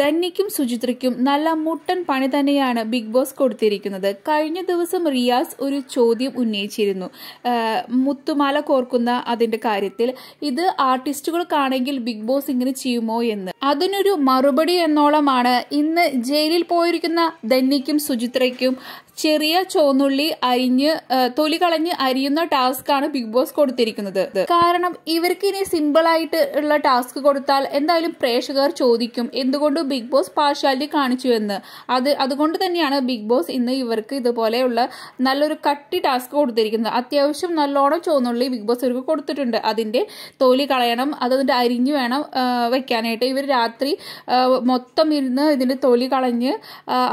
ധന്യയ്ക്കും സുചിത്രയ്ക്കും നല്ല മുട്ടൻ പണി തന്നെയാണ് ബിഗ് ബോസ് കൊടുത്തിരിക്കുന്നത് കഴിഞ്ഞ ദിവസം റിയാസ് ഒരു ചോദ്യം ഉന്നയിച്ചിരുന്നു മുത്തുമാല കോർക്കുന്ന അതിൻ്റെ കാര്യത്തിൽ ഇത് ആർട്ടിസ്റ്റുകൾക്കാണെങ്കിൽ ബിഗ് ബോസ് ഇങ്ങനെ ചെയ്യുമോ എന്ന് അതിനൊരു മറുപടി എന്നോളമാണ് ഇന്ന് ജയിലിൽ പോയിരിക്കുന്ന ധന്യയ്ക്കും സുചിത്രയ്ക്കും ചെറിയ ചോന്നുള്ളി അരിഞ്ഞ് തൊലി കളഞ്ഞ് അരിയുന്ന ആണ് ബിഗ് ബോസ് കൊടുത്തിരിക്കുന്നത് കാരണം ഇവർക്ക് ഇനി സിമ്പിളായിട്ട് ഉള്ള ടാസ്ക് കൊടുത്താൽ എന്തായാലും പ്രേക്ഷകർ ചോദിക്കും എന്തുകൊണ്ട് ബിഗ് ബോസ് പാർഷ്യാലിറ്റി കാണിച്ചു എന്ന് അത് അതുകൊണ്ട് തന്നെയാണ് ബിഗ് ബോസ് ഇന്ന് ഇവർക്ക് ഇതുപോലെയുള്ള നല്ലൊരു കട്ടി ടാസ്ക് കൊടുത്തിരിക്കുന്നത് അത്യാവശ്യം നല്ലോണം ചോന്നുള്ളി ബിഗ് ബോസ് ഇവർക്ക് കൊടുത്തിട്ടുണ്ട് അതിൻ്റെ തോലി കളയണം അതതിൻ്റെ അരിഞ്ഞ് വേണം വെക്കാനായിട്ട് ഇവർ രാത്രി മൊത്തം ഇരുന്ന് ഇതിൻ്റെ തൊലി കളഞ്ഞ്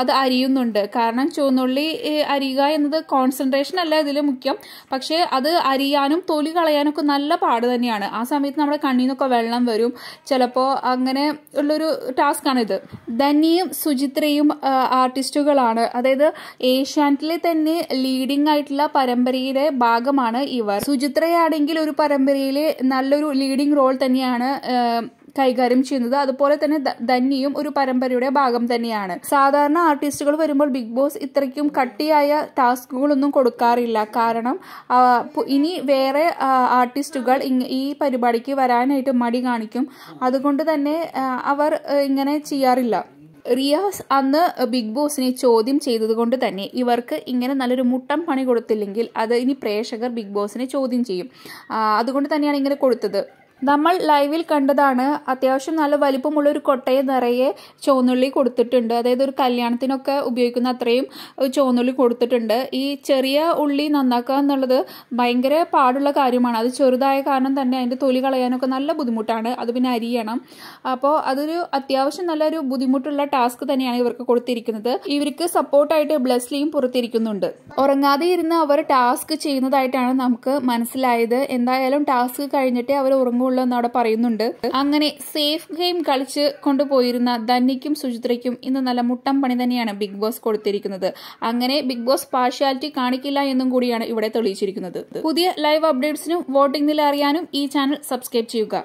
അത് അരിയുന്നുണ്ട് കാരണം ചുവന്നുള്ളി അരിയുക എന്നത് കോൺസെൻട്രേഷൻ അല്ല ഇതിൽ മുഖ്യം പക്ഷേ അത് അരിയാനും തൊലി കളയാനൊക്കെ നല്ല പാട് തന്നെയാണ് ആ സമയത്ത് നമ്മുടെ കണ്ണിൽ നിന്നൊക്കെ വെള്ളം വരും ചിലപ്പോൾ അങ്ങനെ ഉള്ളൊരു ടാസ്ക് ഇത് ധന്യയും സുചിത്രയും ആർട്ടിസ്റ്റുകളാണ് അതായത് ഏഷ്യാനെറ്റിലെ തന്നെ ലീഡിംഗ് ആയിട്ടുള്ള പരമ്പരയിലെ ഭാഗമാണ് ഇവർ സുചിത്രയാണെങ്കിൽ ഒരു പരമ്പരയിലെ നല്ലൊരു ലീഡിംഗ് റോൾ തന്നെയാണ് കൈകാര്യം ചെയ്യുന്നത് അതുപോലെ തന്നെ ധന്യയും ഒരു പരമ്പരയുടെ ഭാഗം തന്നെയാണ് സാധാരണ ആർട്ടിസ്റ്റുകൾ വരുമ്പോൾ ബിഗ് ബോസ് ഇത്രയ്ക്കും കട്ടിയായ ടാസ്കുകളൊന്നും കൊടുക്കാറില്ല കാരണം ഇനി വേറെ ആർട്ടിസ്റ്റുകൾ ഈ പരിപാടിക്ക് വരാനായിട്ട് മടി കാണിക്കും അതുകൊണ്ട് തന്നെ അവർ ഇങ്ങനെ ചെയ്യാറില്ല റിയാസ് അന്ന് ബിഗ് ബോസിനെ ചോദ്യം ചെയ്തതുകൊണ്ട് തന്നെ ഇവർക്ക് ഇങ്ങനെ നല്ലൊരു മുട്ടം പണി കൊടുത്തില്ലെങ്കിൽ അത് ഇനി പ്രേക്ഷകർ ബിഗ് ബോസിനെ ചോദ്യം ചെയ്യും അതുകൊണ്ട് തന്നെയാണ് ഇങ്ങനെ കൊടുത്തത് നമ്മൾ ലൈവിൽ കണ്ടതാണ് അത്യാവശ്യം നല്ല വലിപ്പമുള്ള ഒരു കൊട്ടയെ നിറയെ ചുവന്നുള്ളി കൊടുത്തിട്ടുണ്ട് അതായത് ഒരു കല്യാണത്തിനൊക്കെ ഉപയോഗിക്കുന്ന അത്രയും ചുവന്നുള്ളി കൊടുത്തിട്ടുണ്ട് ഈ ചെറിയ ഉള്ളി നന്നാക്കുക എന്നുള്ളത് ഭയങ്കര പാടുള്ള കാര്യമാണ് അത് ചെറുതായ കാരണം തന്നെ അതിൻ്റെ തൊലി കളയാനൊക്കെ നല്ല ബുദ്ധിമുട്ടാണ് അത് പിന്നെ അരിയണം അപ്പോൾ അതൊരു അത്യാവശ്യം നല്ലൊരു ബുദ്ധിമുട്ടുള്ള ടാസ്ക് തന്നെയാണ് ഇവർക്ക് കൊടുത്തിരിക്കുന്നത് ഇവർക്ക് സപ്പോർട്ടായിട്ട് ബ്ലസ്ലിയും പുറത്തിരിക്കുന്നുണ്ട് ഉറങ്ങാതെ ഇരുന്ന് അവർ ടാസ്ക് ചെയ്യുന്നതായിട്ടാണ് നമുക്ക് മനസ്സിലായത് എന്തായാലും ടാസ്ക് കഴിഞ്ഞിട്ട് അവർ ഉറങ്ങും പ്രശ്നമുള്ളൂ എന്നവിടെ പറയുന്നുണ്ട് അങ്ങനെ സേഫ് ഗെയിം കളിച്ച് കൊണ്ടുപോയിരുന്ന ധന്യയ്ക്കും സുചിത്രയ്ക്കും ഇന്ന് നല്ല മുട്ടം പണി തന്നെയാണ് ബിഗ് ബോസ് കൊടുത്തിരിക്കുന്നത് അങ്ങനെ ബിഗ് ബോസ് പാർഷ്യാലിറ്റി കാണിക്കില്ല എന്നും കൂടിയാണ് ഇവിടെ തെളിയിച്ചിരിക്കുന്നത് പുതിയ ലൈവ് അപ്ഡേറ്റ്സിനും വോട്ടിംഗ് നില അറിയാനും ഈ ചാനൽ സബ്സ്ക്രൈബ് ചെയ്യുക